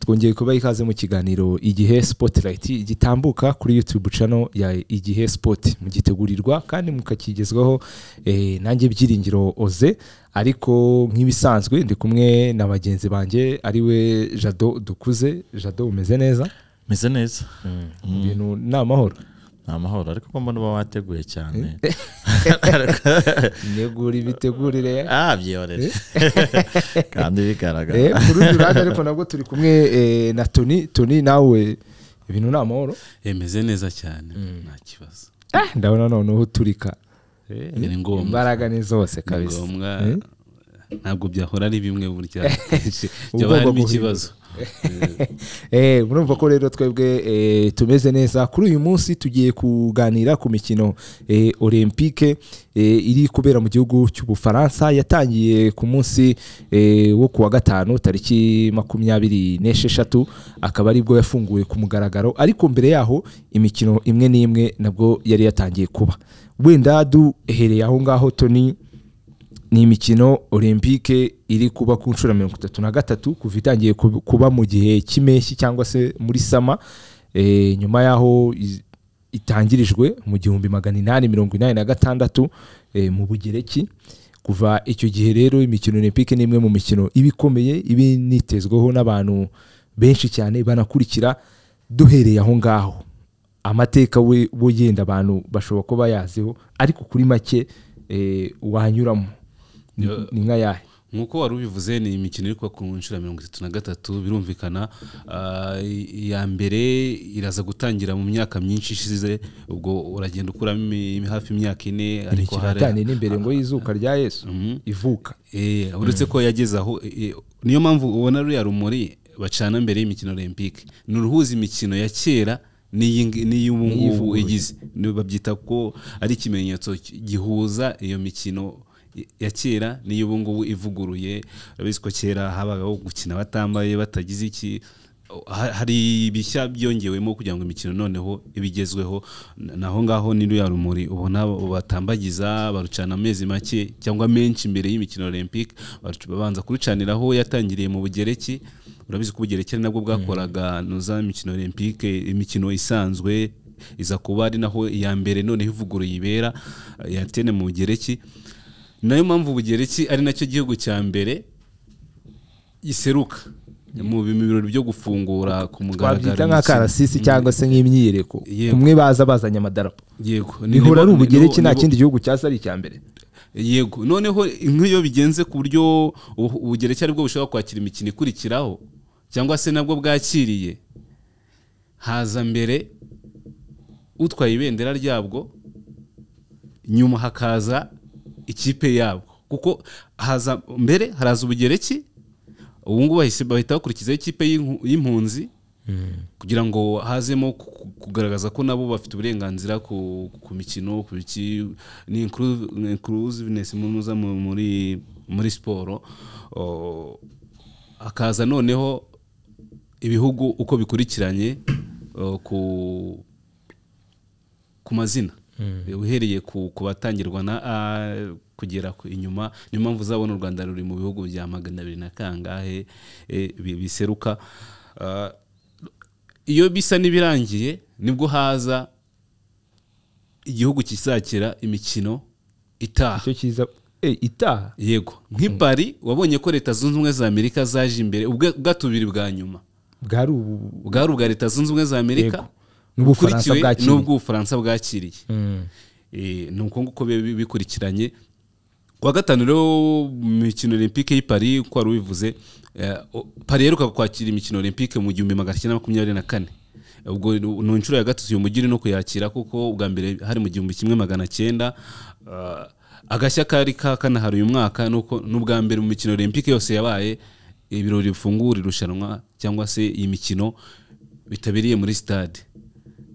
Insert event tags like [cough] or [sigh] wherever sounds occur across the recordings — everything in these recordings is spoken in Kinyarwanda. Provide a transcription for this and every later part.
twongeye kuba ikaze mu kiganiro igihe spotirayiti gitambuka kuri yutube cano ya igihe sipoti mugitegurirwa kandi mukakigezwaho eh, nanjye byiringiro oze ariko nk'ibisanzwe ndi kumwe na bagenzi banjye ariwe jado dukuze jado umeze neza umeze neza hmm. Hmm. ibintu ni amahoro ni amahoro ariko ugomba niba wateguye cyane [laughs] integura [laughs] ibitegurire byiyorere ah, [laughs] kandi bigaragara eh, ku rundi ruhande ariko nabwo turi kumwe eh, na toni toni nawe ibintu ni amahoro yemeze neza cyane mm. nta kibazo eh, ndabona noneho uturika mm? imbaraga ni zose kabisa ntabwo byahora ari bimwe burya [laughs] byaba harimo ikibazo Eh, eh, murumva ko rero twebwe eh, tumeze neza kuri uyu munsi tugiye kuganira ku mikino olympique iri kubera mu gihugu cy'ubufaransa yatangiye ku munsi wo kuwa gatanu tariki makumyabiri n'esheshatu akaba aribwo yafunguwe ku mugaragaro ariko mbere yaho imikino imwe n'imwe nabwo yari yatangiye kuba wenda duhereye aho ngaho toni ni imikino olympique iri kuba ku nshuro mirongo itatu na gatatu kuva itangiye kuba mu gihe cy'impeshyi cyangwa se muri sama eh, nyuma y'aho itangirijwe mu gihumbi magana inani mirongo inani na gatandatu eh, mu bugereki kuva icyo gihe rero imikino olympique ni imwe mu mikino iba ikomeye iba initezweho n'abantu benshi cyane banakurikira duhereye aho ngaho amateka we bo yenda abantu bashobora kuba bayaziho ariko kuri make eh, wanyuramo ni nka yahe nk'uko wari ubivuze ni imikino iri kuba ku nshuro mirongo itatu na gatatu birumvikana iya ah, mbere iraza gutangira mu myaka myinshi ishize ubwo uragenda ukuramo hafi imyaka ine ariko hari n'imbere ngo y'izuka rya yesu mhm. ivuka eh, uretse mm. ko yageze aho eh, eh, niyo mpamvu ubona ruriya rumuri bacana mbere y'imikino olympic ni uruhuza imikino ya kera ubu ngubu igize babyita ko ari ikimenyetso gihuza iyo mikino ya kera niyo ubu ivuguruye urabizi ko kera habagaho gukina batambaye batagize iki hari ibishya byongewemo kugira ngo imikino noneho ibigezweho naho ngaho ya rumuri ubona batambagiza barucana amezi make cyangwa menshi imbere y'imikino olympique babanza kurucaniraho yatangiriye mu bugereki urabizi ko ubugereki nabwo bwakoraga mm. nuza imikino olympique imikino isanzwe iza kuba ari naho iya mbere noneho ivuguruye ibera yatene mu bugereki nayo mpamvu ubugereki ari nacyo gihugu cya mbere giseruka mu birori byo gufungura ku mugaragaro twabyita nk'akarasisi mm. cyangwa se nk'imyiyereko umwe baza bazanye amadarapo yego nihura ari ubugereki nta kindi gihugu cyasa ari icya mbere yego noneho nk'iyo bigenze ku buryo ubugereki aribwo bushobora kwakira imikino ikurikiraho cyangwa se nabwo bwakiriye haza mbere utwaye ibendera ryabwo nyuma hakaza ikipe yabo kuko haza mbere haraza ubugereki ubu ngubu bahita bakurikizaho ikipe y'impunzi kugira ngo hazemo kugaragaza ko nabo bafite uburenganzira ku mikino ku inclusiveness muri muri siporo hakaza noneho ibihugu uko bikurikiranye ku ku mazina Mm. uhereye ku batangirwa na a kugera inyuma niyo mpamvu uzabona u rwanda ruri mu bihugu bya magana abiri na kangahe eh, biseruka ah, iyo bisa n'ibirangiye nibwo haza igihugu kisakira imikino itaha eh, itaha yego nk'ipari wabonye ko leta zunze ubumwe za amerika zaje imbere ubwa bwa nyuma bwari ubwa leta zunze ubumwe za amerika bukurikiwe n'ubw'ubufaransa bwakiriye hmm. eh, ni uko nguko bikurikiranye kuwa gatanu rero imikino olympique y'i paris uko wari ubivuze eh, paris iheruka kwakira imikino olympique mu gihumbi magana cyenda makumyabiri na kane ubwo ni inshuro ya gatatu uyu mujyi no kuyakira kuko ubwa mbere hari mu gihumbi kimwe magana cyenda eh, agashya kari kakanahari uyu mwaka n'ubwa mbere mu mikino olympique yose yabaye ibirori bifungura irushanwa cyangwa se iyi mikino bitabiriye muri stade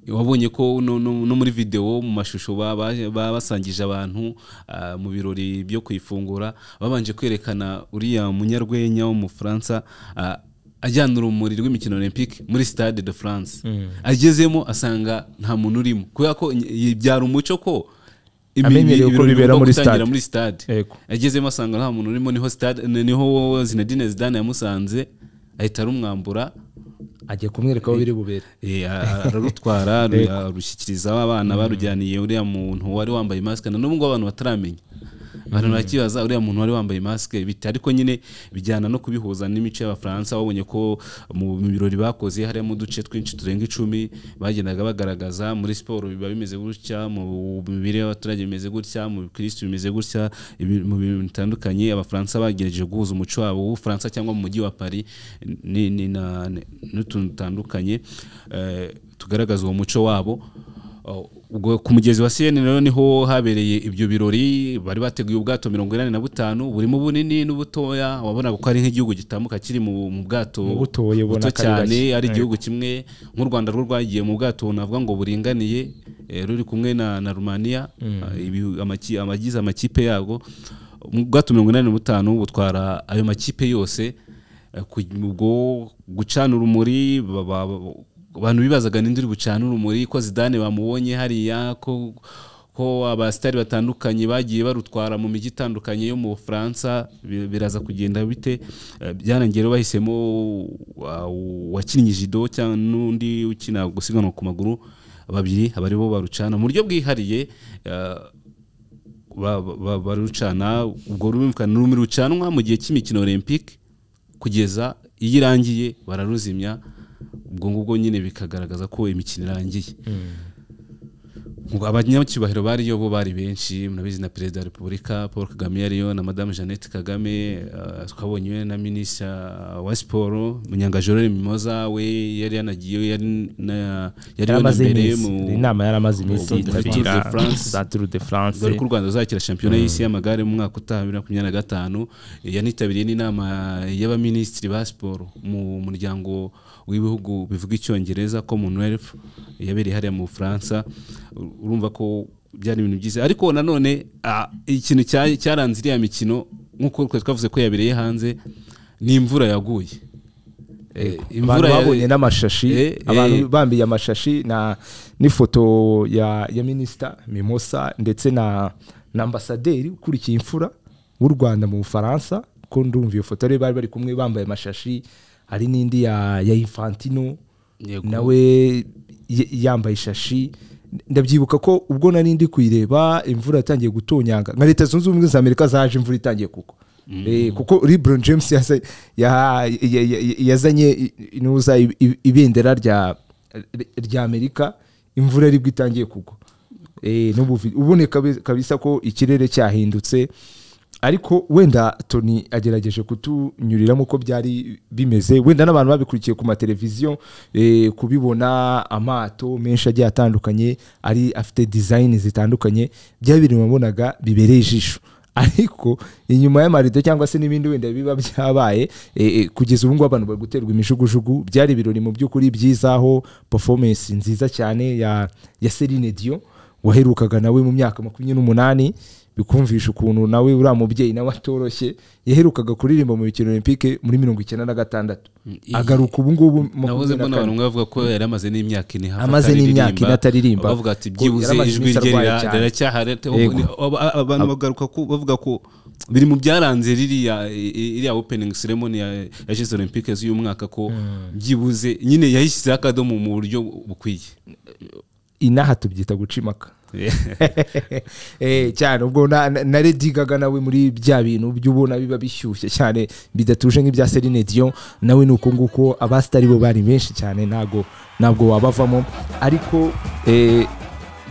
wabonye ko no muri videwo mu mashusho baba basangije abantu ah, mu birori byo ku ifungura babanje kwerekana uriya munyarwenya w'umufaransa ah, ajyana urumuri rw'imikino olympique muri stade de france mm. agezemo asanga nta muntu urimo kubera ko byari umuco ko bibera muri stade agezemo asanga nta muntu urimo niho zinedine zidane yamusanze ahita arumwambura agiye kumwereka aho biri bubere eh, eh, ararutwara [laughs] eh. arushyikiriza abana barujyaniye uriya muntu wari wambaye masike na n'ubwo abantu bataramenya Hmm. abantu barakibaza uriya muntu wari wambaye masike bite ariko nyine bijyana no kubihuza n'imico y'abafaransa wabonye ko mu birori bakoze harimo uduce twinshi turenga icumi bagendaga bagaragaza muri siporo biba bimeze gutya mu mibereho y'abaturage bimeze gutya mu bikirisitu bimeze gutya mu bintu bitandukanye abafaransa bagerageje guhuza umuco wabo w'ubufaransa cyangwa mu mujyi wa paris n'utuntu dutandukanye eh, tugaragaza uwo muco wabo ubwo uh, ku mugezi wa siyeni rero niho habereye ibyo birori bari bateguye ubwato mirongo inani na butanu burimo bunini n'ubutoya wabona ko ari nk'igihugu gitamuka kiri mu bwato buto cyane ari igihugu kimwe nk'u rwanda rwo rwagiye mu bwato navuga ngo buringaniye eh, ruri kumwe na na rumaniya hmm. eh, abagize amakipe yabo mu mirongo inani na butanu butwara ayo makipe yose eh, ubwo gucana urumuri baba abantu bibazaga n'indi bucana urumuri ko zidane bamubonye hariya ko ko abasitari batandukanye bagiye barutwara mu mijyi itandukanye yo mu bufaransa biraza kugenda bite eh, byarangiye bahisemo wakinnye jido cyangwa n'undi ukina gusiganwa ku maguru babiri aba aribo barucana mu buryo bwihariye eh, barucana ubwo rumvikana urumuri rucanwa mu gihe cy'imikino olympique kugeza iyo irangiye bararuzimya ubwo ngubwo nyine bikagaragaza ko imikino irangiye mm. abanyacyubahiro bariyo bo bari benshi murabizi na perezida wa repubulika paul kagame yariyo na madame jeannette kagame uh, twabonye na minisita wa siporo munyangajoro mimoza we yari yanagiye yari amaze iminsi inama yari amaze iminsi za turu de france dore ko u rwanda ruzakira shampiyona y'isi mm. y'amagare mu mwaka utaha bibiri na makumyabiri na gatanu yanitabiriye n'inama y'abaminisitiri ba siporo mu muryango w'ibihugu bivuga icyongereza commonwealth yabereye hariya mu bufaransa urumva ko byari ibintu byiza ariko nanone ikintu cyaranze iriya mikino nk'uko twavuze ko yabereye hanze ni imvura yaguye eh, imvura babonye n'amashashi eh, abantu eh. bambiye amashashi na n'ifoto ya minisita mimosa ndetse na na ambasaderi ukurikiye imfura w'u rwanda mu bufaransa ko ndumva iyo foto rero bari bari kumwe bambaye amashashi hari n'indi ya ya infantino nawe yambaye ishashi ndabyibuka ko ubwo nari ndi kuyireba imvura yatangiye gutonyanga nka leta zunze ubumwe za amerika zaje imvura itangiye mm. eh, kuko kuko riburon james yazanye inuza ibendera rya amerika imvura ari bwo itangiye kugwa eh, uboneka kabisa ko ikirere cyahindutse ariko wenda toni agerageje kutunyuriramo uko byari bimeze wenda n'abantu babikurikiye ku mateleviziyo eh, kubibona amato menshi agiye atandukanye ari afite dizayini zitandukanye bya biri mubonaga bibereye ijisho [laughs] ariko inyuma y'amarido cyangwa se n'ibindi wenda biba byabaye eh, eh, kugeza ubu ngubu abantu bari guterwa imijugujugu byari ibirori mu by'ukuri byizaho performance nziza cyane ya serine diyo waherukaga nawe mu myaka makumyabiri n'umunani bikumvisha ukuntu nawe uriya mubyeyi nawe atoroshye yaherukaga kuririmba mu mikino olympique muri mirongo icyenda na gatandatu agaruka ubu ngubu nabuze mbona abantu bavuga ko yari amaze n'imyaka ine amaze n'imyaka ine ataririmba bavuga ati byibuze ijwi rye riracyahari abantu bagaruka bavuga ko biri mu byaranze ririya iriya opening ceremony ya Jeux Olympiques y'uyu mwaka ko hmm. byibuze nyine yayishyizeho akadomo mu buryo bukwiye inaha tubyita guca [laughs] Eh, cyane ubwo na redi nawe muri bya bintu by'ubona biba bishyushye cyane bidatuje nk'ibya serine diyo nawe ni uko nguko abasitari bo bari benshi cyane ntabwo ntabwo wabavamo ariko eh,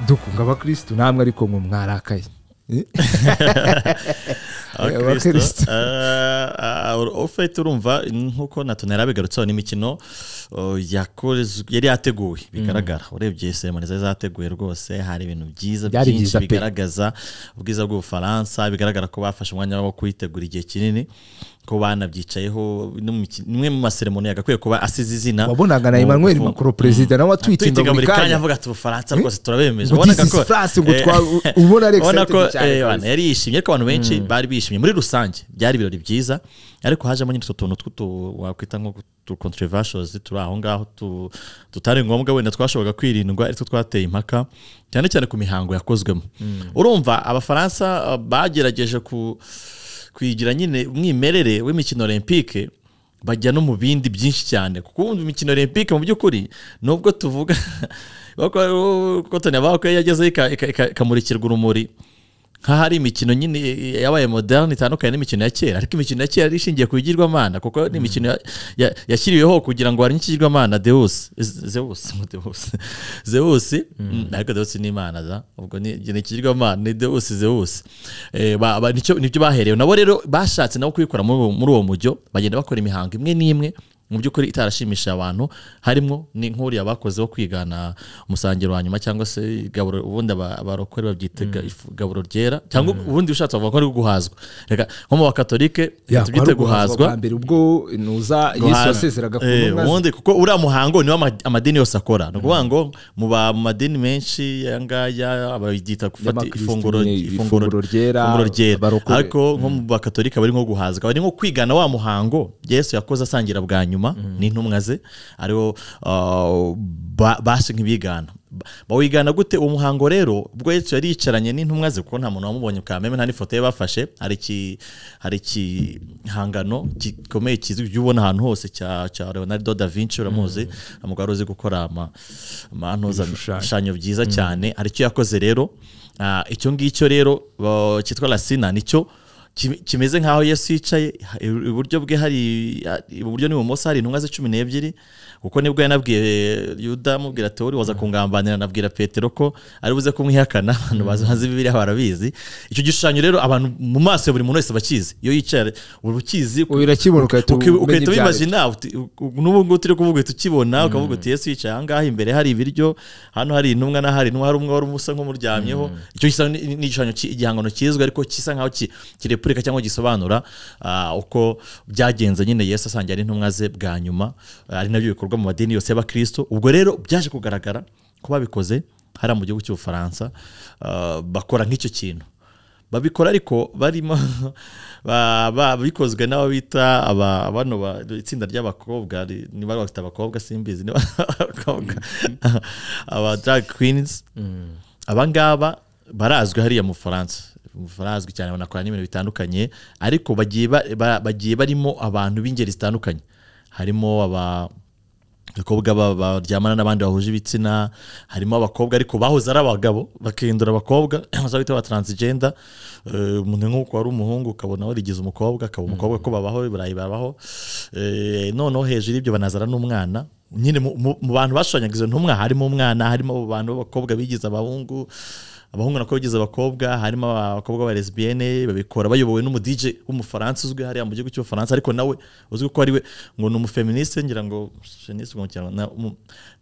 dukunga abakirisitu namwe ariko ngo mwarakaye [laughs] ofite urumva nk'uko natunera bigarutseho n'imikino yari yateguwe bigaragara urebye mm. seremoni zari zateguye rwose hari ibintu byiza byinshi bigaragaza ubwiza bw'ubufaransa bigaragara ko bafashe umwanya wo kuyitegura igihe kinini ko byicayeho imwe mu maseremoni yagakwiye kuba asize izina wabonaga na emmanuel macron perezida nawe atwite atwitinda buri kanya avuga ati ubufaransa rwose eh? turabemeje ubona ko eh, eh, yari yishimye ariko abantu mm. benshi bari bishimye muri rusange byari ibirori byiza ariko hajemo nyine utwo tuntu wakwita nko controversials turi aho ngaho tutari ngombwa wenda twashoboraga kwirindwa ariko twateye impaka cyane cyane ku mihango yakozwemo mm. urumva abafaransa bagerageje ku kwigira nyine umwimerere w'imikino olympique bajya no mu bindi byinshi cyane kuko ubundi imikino olympique mu by'ukuri nubwo tuvuga kotoni yabaho ko yagezeho ikamurikirwa urumuri nk'ahari imikino nyine yabaye moderani itandukanye n'imikino ya kera ariko imikino ya kera yari ishingiye ku bigirwamana kuko ni hmm. imikino yashyiriweho kugira ngo harinde ikigirwamana dewusi zewusi [laughs] zewusi hmm. hmm, ariko dewusi ni imana za ubwo ni ikigirwamana ni dewusi zewusi nicyo baherewe nabo rero bashatse nabo kubikora muri uwo mujyo bagenda bakora imihango imwe n'imwe mu by'ukuri itarashimisha abantu harimo n'inkuriya bakoze kwigana umusangiro wa nyuma cyangwa se igaburo ubundi abarokore babyita mm. igaburo ryera cyangwa mm. ubundi ushatse bavuga ko ari guhazwa reka nko mu bakatolike tubyite guhazwa mbere ubwo nuza yesu ku eh, ntumwa kuko uriya muhango niwo amadini yose akora ni ukuvuga mm. ngo mu madini menshi yangaya bayita gufata ifunguro ryera ariko nko mu bakatolika bari nko guhazwa bari nko kwigana wa muhango yesu yakoze asangira bwa nyuma inyuma mhm. n'intumwa ze aribo uh, basi nk'ibigana bawigana gute uwo muhango rero ubwo yari yicaranye n'intumwa ze kuko nta muntu wamubonye bwa mbere nta n'ifoto ye bafashe hari ikihangano gikomeye kizwi ujya ubona ahantu hose cya leonardo da vinci uramuzi mhm. umugabo uzi gukora ibishushanyo byiza mhm. cyane aricyo yakoze rero uh, icyo ngicyo rero uh, cyitwa rasina nicyo kimeze nk'aho yesu yicaye iburyo bwe hari iburyo n'ibumoso hari intumwa ze cumi n'ebyiri kuko nibwo yanabwiye yuda amubwira ati wowe waza kungambanira anabwira petero ko ari buze kumwihakana abantu bazi bibiriya barabizi icyo gishushanyo rero abantu mu maso ya buri muntu wese bakizi iyo yicaye uba ukizi urakibona ugahita wibaza inama n'ubu ngubu turi kuvuga uhita ukibona mm. ukavuga uti yesu yicaye aha imbere hari ibiryo hano hari intumwa n'ahari intumwa hari umwe wari umusa nk'umuryamyeho mm. icyo ni igihangano kizwi ariko gisa nk'aho kirepura kikwereka cyangwa gisobanura ah, uko byagenze nyine yesu asangiye ari intumwa ze bwa nyuma ah, ari nabyo bikorwa mu madini yose y'abakristo ubwo rero byaje kugaragara ko babikoze hariya mu gihugu cy'ubufaransa ah, bakora nk'icyo kintu babikora ariko barimo [laughs] bikozwe n'abo bita bano itsinda ry'abakobwa niba bafite abakobwa simbizi niba abakobwa mm-hmm. [laughs] aba drag queens mm. abangaba barazwi hariya mu bufaransa barazwi cyane banakora n'ibintu bitandukanye ariko bagiye bagiye barimo abantu b'ingeri zitandukanye harimo abakobwa baryamana n'abandi bahuje ibitsina harimo abakobwa ariko bahoze ari abagabo bakihindura abakobaba [clears throat] bita ba taransijenda eh, umuntu nk'uko wari umuhungu ukabona warigize umukobwa akaba mm. umukobwa ko babaho burayi babaho eh, noneho hejuru y'ibyo banazana n'umwana nyine mu bantu bashushanyagije ntumwa harimo umwana harimo abo bantu b'abakobwa bigize abahungu abahungu nako bigize abakobwa harimo abakobwa ba lesbiyene babikora bayobowe n'umudj w'umufaransa uzwi hariya mu gihugu cy'ubufaransa ariko nawe uzwi ko ari we ngo ni umufeministe ngira ngo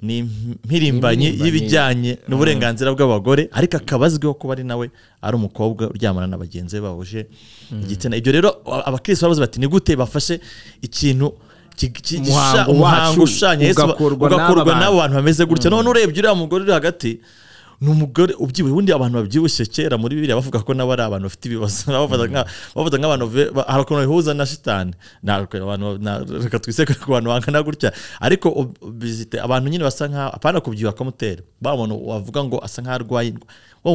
ni impirimbanyi y'ibijyanye n'uburenganzira bw'abagore ariko mm. akaba azwiho kuba ari nawe ari umukobwa uryamana na bagenzi be bahuje mm. igitsina ibyo rero abakirisitu bavuze bati ni gute bafashe ikintu umuhango ushushanya ugakorwa n'abo bameze gutya mm. none urebye uriya mugore uri hagati ni umugore ubyibuye ubundi abantu babyibushye kera muri biriya bavuga ko nabo ari abantu bafite ibibazo [laughs] bafata nk'abantu hari ukuntu bihuza na shitani reka twisekure ku bantu bangana gutya ariko bizite abantu nyine basa nkaho apana kubyibuha akamutera ba muntu wavuga ngo asa nkaho arwaye wa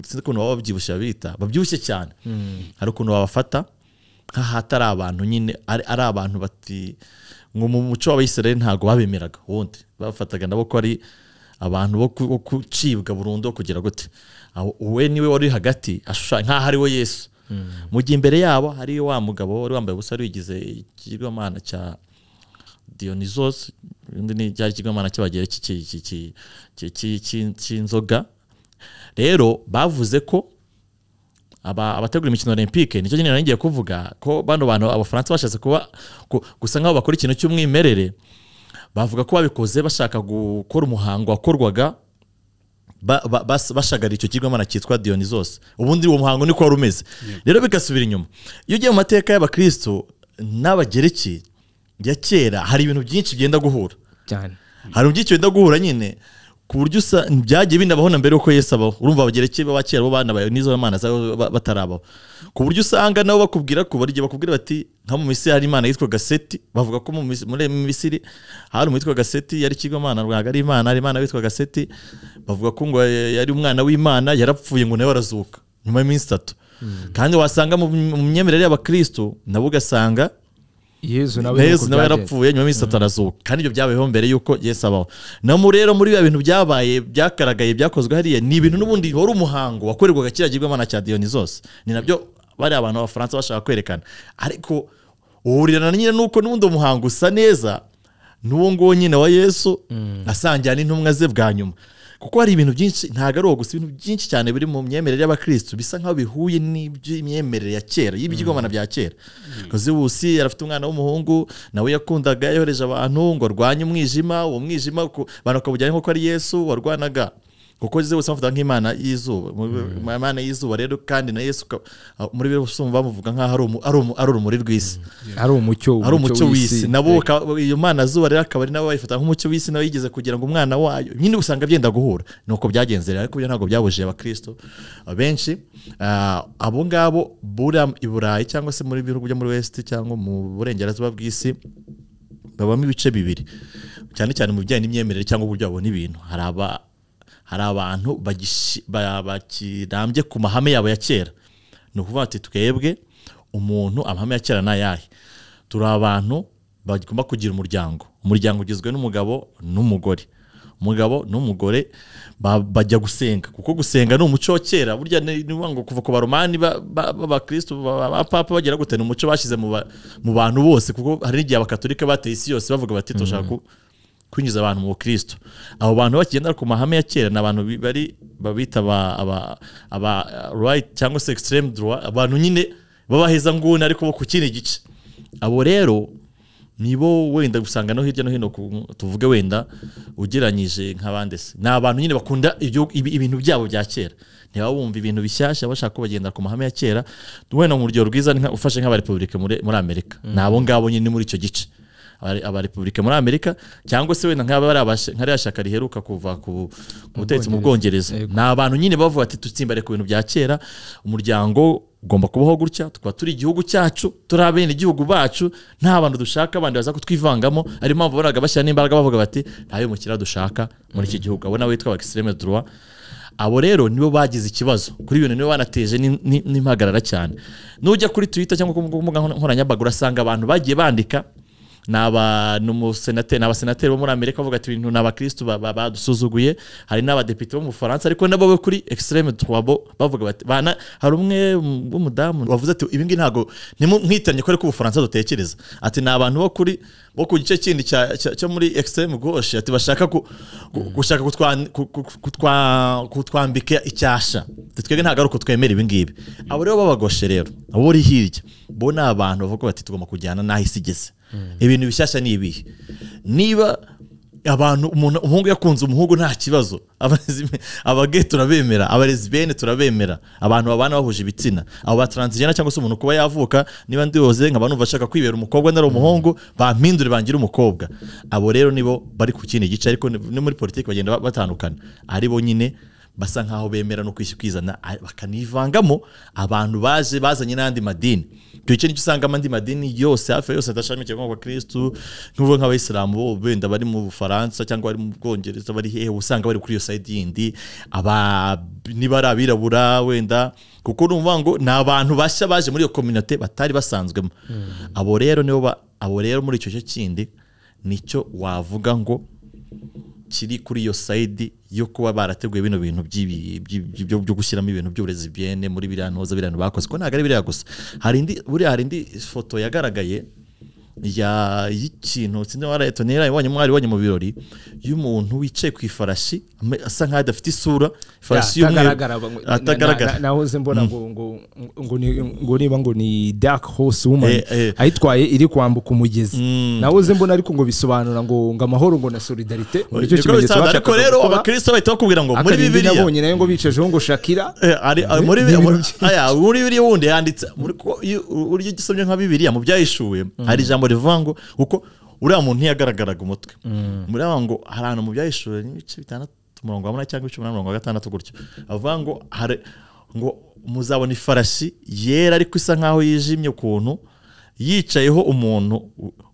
sinzi ukuntu baba babyibushye babita babyibushye cyane hmm. hari ukuntu babafata nk'ahatari abantu nyine ari abantu bati ngo mu muco w'abayisirayeli ntabwo babemeraga ubundi bafataga nabo ko ari abantu bo gucibwa burundu kugera gute we niwe wari hagati ashushanya nk'aho ari we yesu hmm. mu gihe imbere yabo hari wa mugabo wari wambaye ubusa wigize ikigirwamana cya diyonizosi undi ni cyari ikigirwamana cy'abagera cy'inzoga rero bavuze ko abategura imikino olympique nicyo nyine ngiye kuvuga ko bano bantu abafaransa bashatse kuba gusa nk'aho bakora ikintu cy'umwimerere bavuga ko babikoze bashaka gukora umuhango wakorwaga bashagara icyo kigomana cyitwa diyoni zose ubundi uwo muhango niko wari umeze rero bigasubira inyuma iyo ugiye mu mateka y'abakristo n'abagereki ya kera hari ibintu byinshi byenda guhura hari byinshi byenda guhura nyine ku buryo usa byagiye binabaho na mbere yuko Yesu abaho urumva abagereke b'abakera bo banabaye n'izo mana batarabaho ku buryo usanga nabo bakubwira ko barigiye bakubwira bati nka mu misiri hari imana yitwa gaseti bavuga ko muri misiri hari umuntu gaseti yari ikigomana rwaga ari imana hari imana witwa gaseti bavuga ko ngo yari umwana w'imana yarapfuye ngo nawe arazuka nyuma y'iminsi itatu hmm. kandi wasanga mu myemerere y'abakristo nabo ugasanga yezu nawe yarapfuye nyuma y'iminsi mm. atanu azuka kandi ibyo byabayeho mbere y'uko yesu abaho namo rero muri biba bintu byabaye byagaragaye byakozwe hariya ni ibintu n'ubundi wari umuhango wakorerwaga kiriya gigwamana cya diyoni zose ni nabyo bariya abantu b'abafaransa bashaka kwerekana ariko uhurirana nyine nuko n'ubundi umuhango usa neza n'uwo nguwo nyine wa yesu mm. asangira n'intumwa ze bwa nyuma kuko hari ibintu byinshi ntabwo ari uwo ibintu byinshi cyane biri mu myemerere y'abakirisitu bisa nk'aho bihuye n'imyemerere ya kera y'ibyigomana bya kera hmm. kozibusi yari afite umwana w'umuhungu nawe yakundaga yohereje abantu ngo arwanye umwijima uwo mwijima abantu bakawujyana nk'uko ari yesu warwanaga kuko ageze gusa bavuga nk'imana y'izuba hmm. imana y'izuba rero kandi na yesu ah, muri bimwe bamuvuga nk'aho ari urumuri rw'isi hmm. ari umucyo w'isi nabo iyo mana zuba rero akaba ari nabo bayifata nk'umucyo w'isi nawe yigeze kugira ngo umwana wayo nyine usanga byenda guhura ni uko byagenze rero ariko ntabwo byabujije abakristo benshi ah, abo ngabo buriya i burayi cyangwa se muri bihugu byo muri wesiti cyangwa mu burengerazuba bw'isi babamo ibice bibiri cyane cyane mu bijyanye n'imyemerere cyangwa uburyo babona ibintu hari aba hari abantu bakirambye ku mahame yabo ya kera ni ukuvuga ati twebwe umuntu amahame ya kera ni ayahe turi abantu bagomba kugira umuryango umuryango ugizwe n'umugabo n'umugore umugabo n'umugore bajya gusenga kuko gusenga ni umuco wa kera burya ni ngo kuva ku baromani b'abakirisitu b'abapapa bagera gute ni umuco bashyize mu bantu bose kuko hari n'igihe abakatolika bateye isi yose bavuga bati dushaka mm. kwinjiza abantu mu bukristo abo bantu bakigendera ku mahame ya kera ni abantu bari babita aba aba right cyangwa se extreme droit abantu nyine babaheza nguni ariko bo ku kindi gice abo rero nibo wenda gusanga no hirya no hino tuvuge wenda ugeranyije nkabandi bandese ni abantu nyine bakunda ibintu byabo bya kera ntiba bumva ibintu bishyashya bashaka kubagenda ku mahame ya kera wenda mu rugero rwiza ufashe nk'abarepublika muri amerika mm. ni abo ngabo nyine muri icyo gice abarepublika muri amerika cyangwa se wenda nk'ariya shyaka riheruka kuva ku butegetsi mu bwongereza ni abantu nyine bavuga ati tutsimbare ku bintu bya kera umuryango ugomba kubaho gutya tukaba turi igihugu cyacu turi abene igihugu bacu nta bantu dushaka abandi baza kutwivangamo ari mpamvu baraga bashyira n'imbaraga bavuga bati nta yumukira dushaka muri iki gihugu abo witwa abakisireme duruwa abo rero nibo bagize ikibazo kuri ibintu nibo banateje n'impagarara cyane nujya kuri twita cyangwa ku mbuga nkoranyambaga urasanga abantu bagiye bandika ni abasenateri bo muri amerika bavuga ati ibintu ni abakirisitu badusuzuguye hari n'abadepite bo mu bufaransa ariko nabo bo kuri ekisireme twabo bavuga bati hari umwe w'umudamu wavuze ati ibingibi ntabwo ntimwitiranye ko ariko ubufaransa dutekereza ati ni abantu bo kuri bo ku gice kindi cyo muri ekisireme goshe ati bashaka mm. gushaka kutwambika icyasha twebwe ntabwo ari uko twemera ibingibi mm. abo rero babagoshe rero abo uri hirya bo ni abantu bavuga bati tugomba kujyana n'aho isi igeze Mm. ibintu bishyashya ni ibihe niba abantu umuhungu yakunze umuhungu nta kibazo abage turabemera abarezi bene turabemera abantu babana bahuje ibitsina abo bataranzigena cyangwa se umuntu kuba yavuka niba ndiyoze nkaba numva ashaka kwibera umukobwa nari umuhungu bampindure bangire umukobwa abo rero nibo bari ku kindi gice ariko no muri politiki bagenda batandukana aribo nyine basa nkaho bemera no kwizana bakanivangamo abantu baje bazanye n'andi madini icyo gice nicyo andi madini yose hafi yose adashamikiye kwa kirisitu nk'ubu nk'abayisilamu wenda bari mu bufaransa cyangwa bari mu bwongereza bari hehe usanga bari kuri iyo sayidi yindi niba ari abirabura wenda kuko ni ngo ni abantu bashya baje muri iyo kominote batari basanzwemo hmm. abo rero nibo abo rero muri icyo kindi nicyo wavuga ngo kiri kuri iyo sayidi yo kuba barateguye bino bintu byo gushyiramo ibintu by'uburezi biyene muri biriya ntoza biriya bakoze ko ntabwo ari biriya gusa hari indi buriya hari indi foto yagaragaye y'ikintu sinzi wa leta ibonye mwari ibonye mu birori y'umuntu wicaye ku ifarashi asa nk'aho adafite isura ifarashi y'umweru atagaragara nahoze mbona mm. ngo niba ngo ni dark horse woman eh, eh. ayitwaye iri kwambuka umugezi mm. nahoze mbona ariko ngo bisobanura ngo ngo amahoro ngo na solidarite muri icyo kimenyetso ariko rero abakristo bahita bakubwira ngo muri bibiliya nabonye nayo ngo bicejeho ngo shakira eh, muri bibiliya wundi yanditse uburyo ugisomye nka bibiliya mu byahishuwe mm. hari ijambo ijambo rivuga ngo kuko uriya muntu ntiyagaragaraga umutwe mm. muriya ngo hari ahantu mu byahishuwe n'ibice bitandatu umurongo wa cyangwa icumi n'umurongo wa gatandatu gutyo avuga ngo hari ngo muzabona ifarashi yera ariko isa nkaho yijimye ukuntu yicayeho umuntu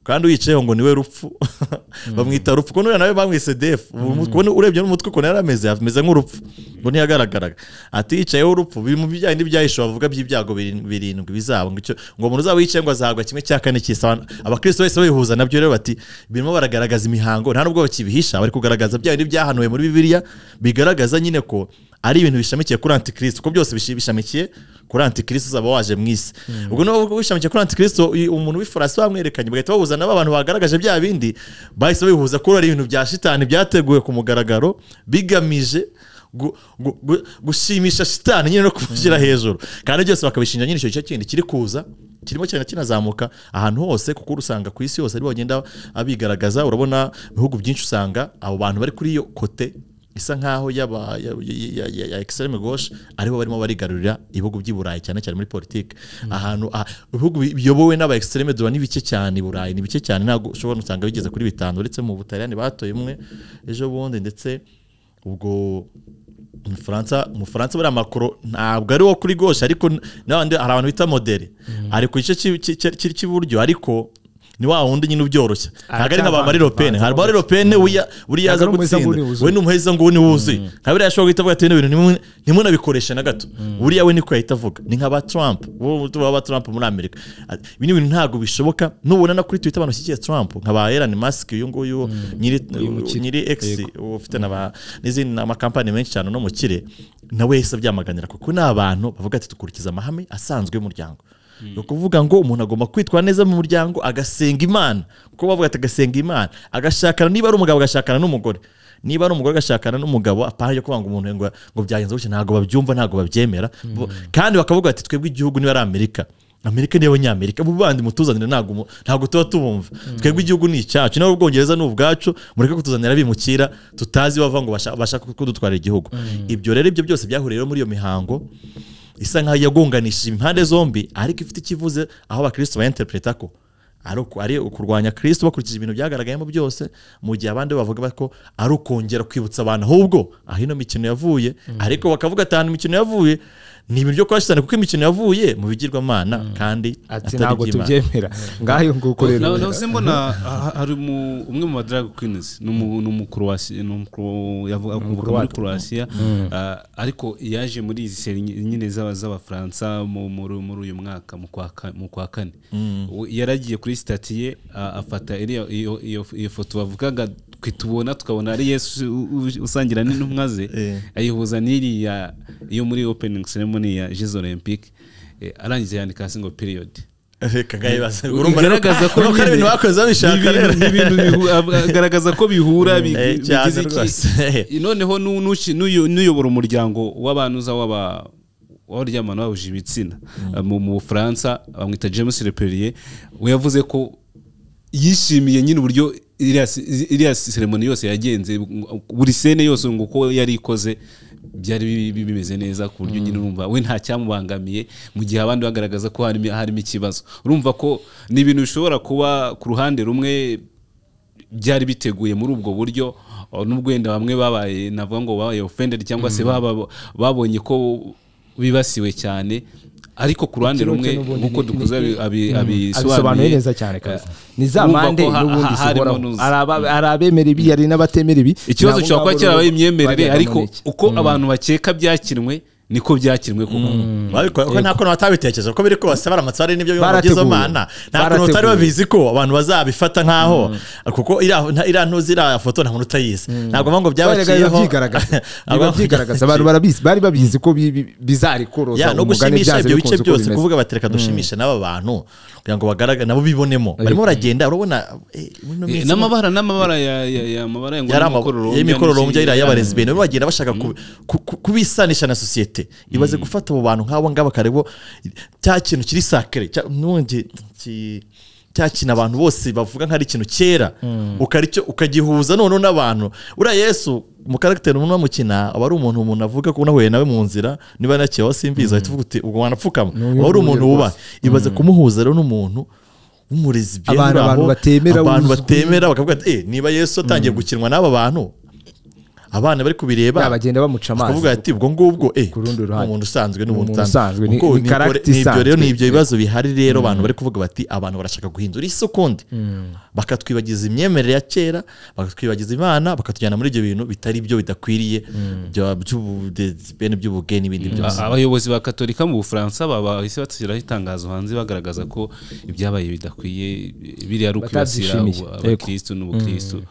kandi uyicayeho ngo niwe rupfu [laughs] bamwita rupfu kuko nawe bamwise defu mm. urebye n'umutwe ukuntu yari ameze ameze nk'urupfu ngo ntiyagaragaraga ati yicayeho urupfu biri mu bijyanye n'ibyahisho bavuga by'ibyago birindwi bizaba ngo umuntu uzaba yicaye ngo azagwa kimwe cya kane cy'isabana abakristo bose bihuza nabyo rero bati birimo baragaragaza imihango nta nubwo bakibihisha bari kugaragaza bya bindi muri bibiliya bigaragaza nyine ko ari ibintu bishamikiye kuri antikristo kuko byose bishamikiye kuri antikristo uzaba waje mu isi hmm. ubwo niba bishamikiye kuri antikristo umuntu w'ifarasi wamwerekanye bagahita bahuza n'abo bantu bagaragaje bya bindi bahise babihuza kuri ari ibintu bya shitani byateguwe ku mugaragaro bigamije gushimisha shitani nyine no kumushyira hmm. hejuru kandi byose bakabishinja nyine icyo gice kindi kiri kuza kirimo cyane kinazamuka ahantu hose kuko usanga ku isi yose aribo bagenda abigaragaza urabona ibihugu byinshi usanga abo bantu bari kuri iyo kote isa nkaho ya extreme gauche aribo barimo barigarurira ibihugu by'i burayi cyane cyane muri politiki ahantu ah, ibihugu biyobowe n'aba extreme duba ni bike cyane i burayi ni bike cyane ntabwo ushobora gusanga bigeze kuri bitanu uretse mu butaliyani batoye umwe ejo bundi ndetse ubwo umufaransa buriya makoro ntabwo ari wo kuri gauche ariko hari abantu bita modere mm. ari ku gice cy'iburyo ariko ni wa wundi nyine ubyoroshya ntabwo ari nka ba ropene hari ba ropene buriya aza gutsinda we ni umuheza ngo ni wuzuye mm. nka biriya ashobora guhita avuga ati ibintu ntimunabikoreshe na gato buriya mm. we niko yahita avuga ni nka ba trump ba trump muri amerika ibi ni ibintu ntabwo bishoboka nubona no kuri twitter abantu bashyigikiye trump nka ba elon musk uyu nguyu mm. nyiri x ufite n'izindi amakampani menshi cyane no mu kire nawe yahise abyamaganira kuko ni abantu bavuga ati dukurikiza amahame asanzwe y'umuryango Hmm. ni ukuvuga ngo umuntu agomba kwitwara neza mu muryango agasenga imana kuko bavuga ati agasenga imana agashakana niba ari umugabo agashakana n'umugore niba ari umugore agashakana n'umugabo apana yo kubanga umuntu ngo byagenze gutya ntabwo babyumva ntabwo babyemera hmm. kandi bakavuga bati twebwe igihugu niba ari amerika amerika niyo banyamerika abo bandi mutuzanira ntabwo tuba tubumva hmm. twebwe igihugu ni icyacu nawe ubwongereza ni ubwacu mureke kutuzanira bimukira tutazi bava ngo bashaka kudutwara igihugu ibyo rero ibyo byose byahuriye muri iyo mihango isa nkaho yagonganishije impande zombi ariko ifite ikivuze aho abakristo bayenterepureta ko ari ukurwanya kirisito bakurikije ibintu byagaragayemo byose mu gihe abandi bavuga ko ari ukongera kwibutsa abantu ahubwo aho ino mikino yavuye mm. ariko bakavuga atanu imikino yavuye ni ibintu byo kwasha cyane kuko imikino yavuye mu bigirwamana mm. kandi ntabwo tubyemera mm. ngaho nguko rero nawe mbona hari umwe mu badrag kwinizi ni umuvuga muri croatia ah, ariko yaje muri izi seri nyine z'abafaransa muri uyu mwaka mu kwa kane yaragiye kuri sitati ye afata iyo foto bavugaga tubona tukabona ari yesu usangira n'intumwa ze [laughs] eh. ayihuza n'iriya iyo muri opening ceremony ya jeze olympique eh, arangiza yandika hasi ngo periyodi eh, bigaragaza ko ibintu bakoze babishaka rero agaragaza ko bihura bigize iki noneho n'uyobora umuryango w'abantu uza w'aba waba uryamana wahuje ibitsina mm. mu bufaransa bamwita james leperier we yavuze ko yishimiye nyine uburyo iriya seremoni yose yagenze buri sene yose ngo uko yari ikoze byari bimeze neza ku buryo mm. nyine urumva we nta cyamubangamiye mu gihe abandi bagaragaza ko harimo ikibazo urumva ko ni ibintu bishobora kuba ku ruhande rumwe byari biteguye muri ubwo buryo n'ubwenda bamwe babaye navuga ngo babaye ofendedi cyangwa se mm. babonye ko bibasiwe cyane ariko ku ruhande rumwe nk'uko dukuze abisobanuye neza cyane kabisa eh, ni za mande n'ubundi zihoraho hari abemera ibi hari n'abatemera ibi ikibazo gishobora cyarabaye imyemerere ariko uko mm. abantu bakeka byakinwe niko byakirwe kuko mm. nta kuntu batabitekereza uko biri kose baramutse n'ibyo bimwe byiza mana nta kuntu babizi ko abantu bazabifata nkaho mm. kuko iriya ntuzi iriya foto nta muntu utayizi mm. ntabwo ngo byabaciyeho byigaragaza [laughs] abantu barabizi bari babizi ko bizari no umugani ibyo bice byose kuvuga batereka dushimisha n'aba bantu kugira ngo bagaragare nabo bibonemo barimo baragenda urabona eh, eh, n'amabara n'amabara y'imikororombya y'abarezi ibintu bagenda bashaka kubisanisha na sosiyete bite ibaze hmm. gufata abo bantu nk'abo ngabo akarebo cya kintu kiri sakare cya kintu abantu bose bavuga nk'ari ikintu cyera hmm. ukagihuza noneho n'abantu uriya yesu mu karagiteri umuntu bamukina aba ari umuntu umuntu avuga ko unahuye nawe mu nzira niba ntakiye simbizi uhita uvuga hmm. uti ubwo wanapfukama waba uri umuntu wubaha ibaze kumuhuza rero n'umuntu w'umurezi abantu batemera bakavuga ati eh, niba yesu atangiye gukinwa n'aba bantu abana bari kubireba bagenda bamuca amazi akavuga ati ubwo ngubwo eh, umuntu usanzwe ni usanzwe ni ibyo rero ni bibazo bihari rero mm. abantu bari kuvuga bati abantu barashaka guhindura isi ukundi mm. bakatwibagiza imyemerere ya kera bakatwibagiza imana bakatujyana muri ibyo bintu bitari byo bidakwiriye mm. bene by'ubugeni n'ibindi byose abayobozi ba katolika mu bufaransa bahise bashyiraho itangazo hanze bagaragaza ko ibyabaye bidakwiye biriya ari ukwibasira abakirisitu n'ubukirisitu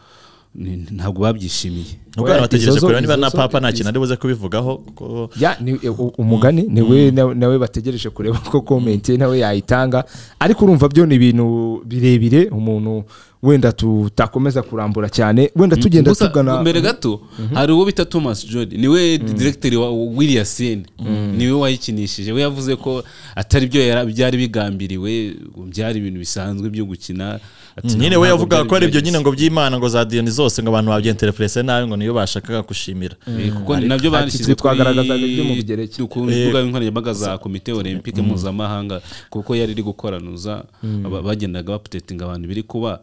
ntabwo babyishimiye nubwo abantu bategereje kureba niba na papa nta kintu ari kubivugaho kubivugaho e, umugani mm. nawe mm. bategereje kureba ko komenti nawe yayitanga ariko urumva byo ni ibintu birebire umuntu wenda tutakomeza kurambura cyane wenda mm-hmm. tugenda tugana mbere mm-hmm. gato mm-hmm. hari uwo bita thomas jodi niwe diregiteri wa williamson niwe wayikinishije we yavuze ko atari byo byari bigambiriwe byari ibintu bisanzwe byo gukina nyine we yavugaga ko ari ibyo nyine ngo by'imana ngo za diyoni zose ngo abantu babyenterepurese nabi ngo niyo bashakaga gushimira mm. eh, kuko nabyo bandikishije twagaragazaga mu bugereke ku mbuga eh. nkoranyambaga za komite olympique mm. mpuzamahanga kuko yari iri gukoranuza mm. bagendaga baputetinga abantu biri kuba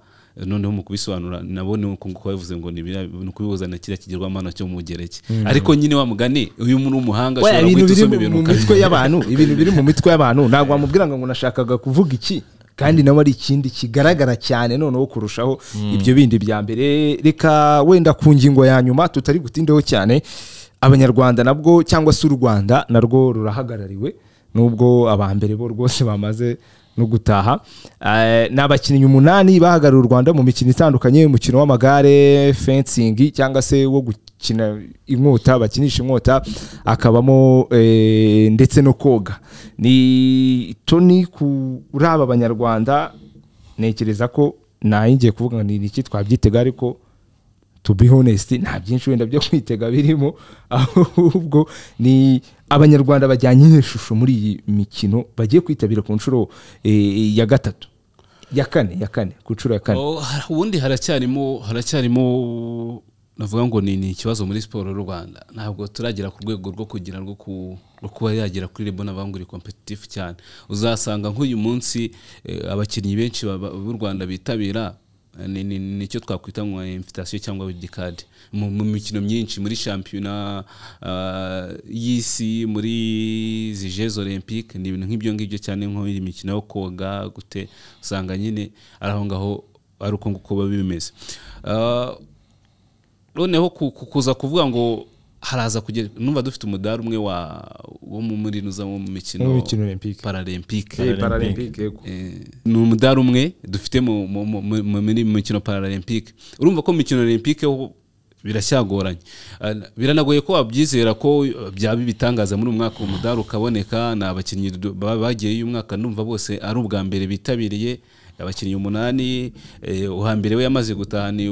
noneho mu kubisobanura nabo ni uko nguko babivuze ngo ni ukubihuza na kiriya kigirwamana cyo mu gereke hmm. ariko nyine wa mugani uyu muri umuhanga ashobora guhita usoma ibintu mu mitwe y'abantu [laughs] ibintu biri mu mitwe y'abantu ntabwo wamubwira ngo nashakaga kuvuga iki kandi nawe ari ikindi kigaragara cyane noneho kurushaho hmm. ibyo bindi bya mbere reka wenda ku ngingo ya nyuma tutari gutindeho cyane abanyarwanda nabwo cyangwa se u rwanda narwo rurahagarariwe nubwo abambere bo rwose bamaze no gutaha eh, ni abakinnyi umunani bahagarariye u rwanda mu mikino itandukanye umukino w'amagare fensingi cyangwa se wo gukina inkota bakinisha inkota akabamo eh, ndetse no koga ni toni kuri aba banyarwanda ntekereza ko nayingiye kuvuga ngo ni iki twabyitega ariko to be honest nta byinshi wenda byo kwitega birimo [laughs] ahubwo ni abanyarwanda bajyanye iyo shusho muri iyi mikino bagiye kwitabira ku nshuro eh, ya gatatu ya kane ya kane ku nshuro ya kane oh, ubundi haracyarimo haracyarimo navuga ngo ni ikibazo muri siporo y'u rwanda ntabwo turagera ku rwego rwo kugira ngo ku kuba yagera kuri rebo n'abanguri kompetitifu cyane uzasanga nk'uyu munsi eh, abakinnyi benshi b'u rwanda bitabira nicyo twakwita nka imfitasiyo cyangwa widikadi mu mikino myinshi muri shampiyona ah, y'isi muri zijeze olympique ni ibintu nk'ibyo ngibyo cyane nk'iyi mikino yo koga gute usanga nyine ari aho ngaho ari uko nguko biba bimeze ah, noneho kuza kuvuga ngo haraza kugera numva dufite umudari umwe wa wo muri nuza mu mikino paralempike eh, eh, eh, ni umudari umwe dufite muri mikino paralempike urumva ko mikino olempike biracyagoranye biranagoye ko wabyizera ko byaba ibitangaza muri umwaka mwaka umudari ukaboneka ni abakinnyi bagiye uyu mwaka numva bose ari ubwa mbere bitabiriye abakinnyi umunani uhambere we yamaze gutahana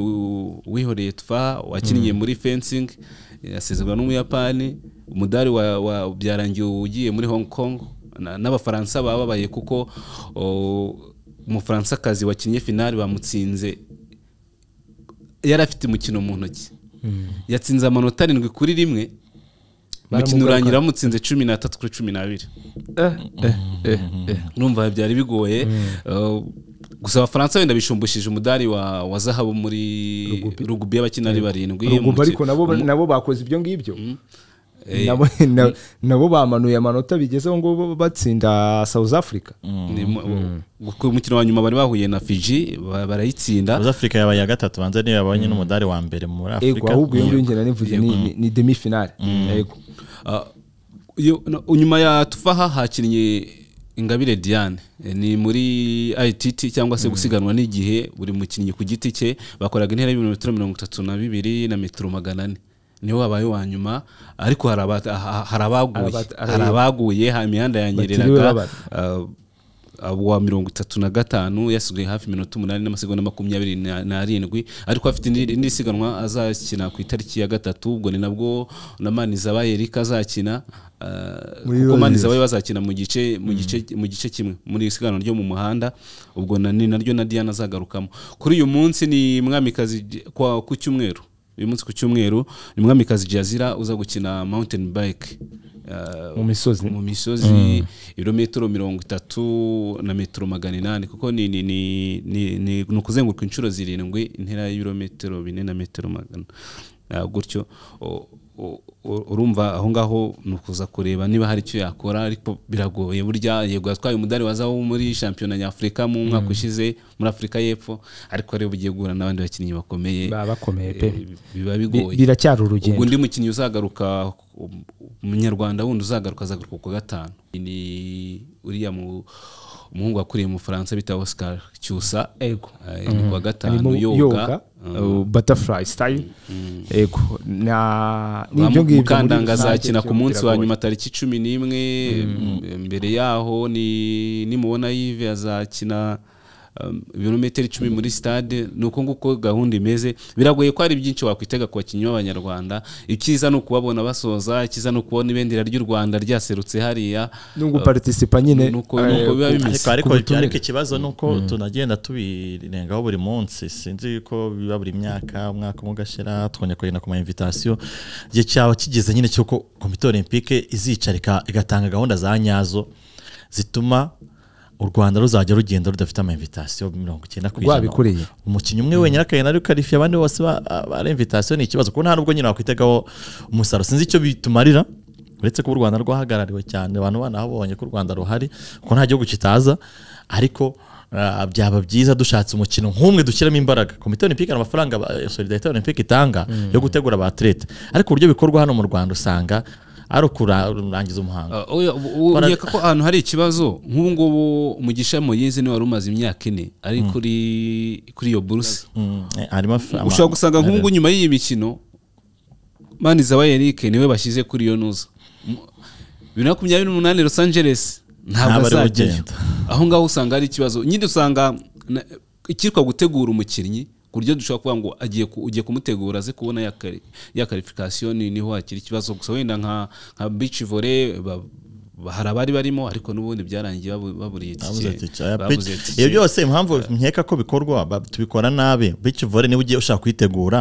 uwihoreye twa wakinnye mm. muri fensingi yasezerwa n'umuyapani umudari wa, byarangiye ugiye muri hong kong n'abafaransa na bababaye kuko akazi wakinnye finali bamutsinze yari afite umukino mu ntoki hmm. yatsinze amanota arindwi kuri rimwe umukino urangira bamutsinze cumi n'atatu kuri cumi n'abiri eh, eh, eh, numva byari bigoye hmm. gusa abafaransa wenda bishumbishije umudari wa wa zahabu muri rugubi y'abakina ari mm. barindwi ariko mm. nabo bakoze ibyo ngibyo mm. eh. nabo bamanuye amanota bigeze ngo batsinda south africa ku mukino wa nyuma bari bahuye na fiji barayitsinda south africa yabaye ya gatatu banza niyo yabonye n'umudari wa mbere muri afurika ahubwo iyo ngiyo nanivuze ni demi finale ah, nyuma ya tufaha hakinnye ingabire diane eh, ni muri ITT cyangwa se mm. gusiganwa n'igihe buri mukinnyi ku giti cye bakoraga intera y'ibirometero mirongo itatu na bibiri na metero magana ane niho wabaye wa nyuma ariko hari abaguye hari imihanda yanyereraga Uh, wa mirongo itatu na gatanu yasigaye hafi minota umunani n'amasegonda makumyabiri n'arindwi ariko afite indi siganwa azakina ku itariki ya gatatu ubwo ni nabwo na manizabaye erika azakina uh, kuko manizabaye bazakina mu gice mu gice mu gice kimwe muri isiganwa ryo mu muhanda ubwo ni naryo na diana azagarukamo kuri uyu munsi ni mwamikazi ku cyumweru uyu munsi ku cyumweru ni mwamikazi jazira uza gukina mountain bike Eh, mu misozi mu misozi mm. ibirometero mirongo itatu na metero magana inani kuko ni ni ni ni ukuzenguruka inshuro zirindwi intera y'ibirometero bine na metero magana eh, gutyo urumva aho ngaho ni ukuza kureba niba hari icyo yakora ariko biragoye burya yego yatwaye umudari wazaho muri shampiyona nyafurika mu mwaka mm. ushize muri afurika y'epfo ariko rero ugiye guhura n'abandi bakinnyi bakomeye eh, biba bigoye biracyari urugendo undi mukinnyi uzagaruka umunyarwanda wundi uzagaruka azagaruka ku gatanu ni uriya mu umuhungu wakuriye mu bufaransa bita oscar cyusa ego eh, ni kuwa mm. gatanu yoga Mm. Uh, butterfly style yego mm, mm. n'ibyo ngibyo mukandanga azakina ku munsi wa nyuma tariki cumi n'imwe mbere yaho ni nimubona yive azakina Um, ibirometero icumi muri stade ni uko nguko gahunda imeze biragoye ko hari byinshi wakwitega ku bakinnyi b'abanyarwanda icyiza ni ukubabona basoza icyiza ni ukubona ibendera ry'u rwanda ryaserutse hariya ni uguparitisipa um, nyine nuko biba eh, bimeze ariko ikibazo ni uko mm. tunagenda tubirengaho buri munsi sinzi ko biba buri myaka umwaka umwe ugashira tukongera kugenda ku ma igihe cyaba kigeze nyine cy'uko komite olympique izicarika igatanga gahunda za nyazo zituma u rwanda ruzajya rugenda rudafite amainvitation mirongo icyenda ku ijana umukinnyi umwe wenyine akagenda ari karifiye abandi bose ari invitation ni ikibazo kuko nta nubwo nyine wakwitegaho umusaruro sinzi icyo bitumarira uretse ko u rwanda rwahagarariwe cyane abantu banahabonye ko u rwanda ruhari ko nta gihugu kitaza ariko ah, byaba byiza dushatse umukino nk'umwe dushyiramo imbaraga komite olympique hari amafaranga eh, solidarite olympique itanga yo mm. gutegura abatlete ariko uburyo bikorwa hano mu rwanda usanga ari ukurangiza umuhango ureka uh, oh, ko ahantu hari ikibazo nk'ubu ngubu umugisha muyizi niwe wari umaze imyaka ine ari mm. kuri kuri iyo buruse mm. eh, ushobora gusanga nk'ubu ngubu nyuma y'iyi mikino maniza wa erike niwe bashyize kuri iyo nuza bibiri na makumyabiri n'umunani los angeles ntabwo azajyayo aho ngaho usanga hari ikibazo nyine usanga ikitwa gutegura umukinnyi ku buryo dushobora kuvuga ngo agiye ugiye kumutegura aze kubona ya karifikasiyo niho hakiri ikibazo gusa wenda nka bici vore hari abari barimo ariko n'ubundi byarangiye baburiye ibyo byose impamvu nkeka ko bikorwa tubikora nabi bici vore niba ugiye ushaka kwitegura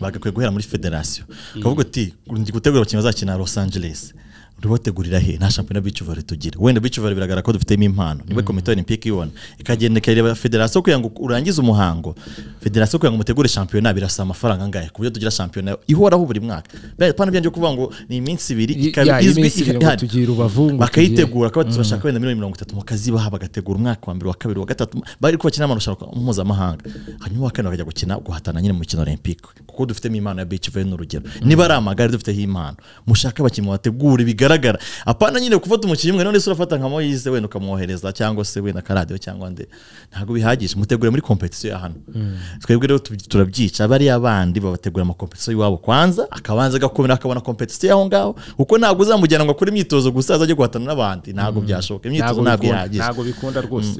bagakwiye guhera muri federasiyo ukavuga mm. uti ndi gutegura abakinnyi bazakina los angeles rubategurira he na champion bicu vare tugira wenda bicu vare biragaragara ko dufite impano niwe mm. komite olympique ibona ikagenda ikareba federation ko ngo urangiza umuhango federation ko ngo mutegure shampiyona birasa amafaranga ngaya kubyo buryo tugira shampiyona ihoraho buri mwaka pano byanjye kuvuga ngo ni iminsi ibiri ikabizwe tugira ubavunga bakayitegura ko turashaka mm. wenda miliyoni mirongo itatu baha bagategura umwaka wa mbere wa kabiri wa gatatu bari kubakina amarushanwa mpuzamahanga hanyuma wa kane bakajya gukina guhatana nyine mu mikino olympique kuko dufitemo impano ya bicu vare ni mm. niba ari amagare dufiteho impano mushaka abakinnyi bategura ibigara bigaragara apana nyine gufata umukinnyi umwe none se urafata nka moyize wenda ukamwohereza cyangwa se wenda akaradiyo cyangwa nde ntabwo bihagije mutegure muri kompetisiyo ya hano hmm. twebwe rero turabyica bariya bandi babategura amakompetisiyo y'iwabo kwanza akabanza agakomera akabona kompetisiyo y'aho ngaho kuko ntabwo uzamujyana ngo akore imyitozo gusa azajye guhatana n'abandi ntabwo hmm. byashoboka imyitozo ntabwo ihagije ntabwo bikunda hmm. rwose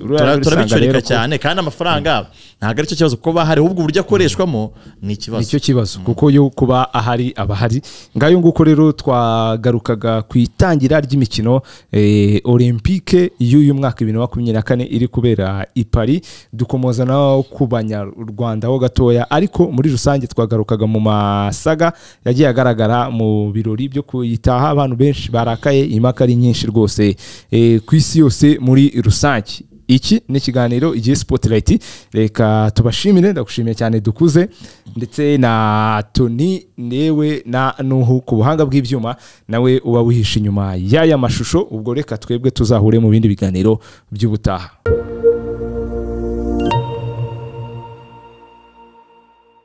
turabicurika cyane kandi amafaranga ntabwo ari cyo kibazo kuko bahari ahubwo uburyo akoreshwamo ni ikibazo nicyo kibazo kuko yo kuba ahari abahari ngayo nguko rero twagarukaga ku itangira ry'imikino eh, olympique y'uyu mwaka bibiri na makumyabiri na kane iri kubera i Paris dukomoza nawo ku banyarwanda ho gatoya ariko muri rusange twagarukaga mu masaga yagiye agaragara mu birori byo kuyitaha abantu benshi barakaye impaka ari nyinshi rwose eh, ku isi yose muri rusange iki ni ikiganiro igihe sipotirayiti reka tubashimire ndagushimiye cyane dukuze ndetse na toni newe na nuhu ku buhanga bw'ibyuma nawe uba wihishe inyuma y'aya mashusho ubwo reka twebwe tuzahure mu bindi biganiro by'ubutaha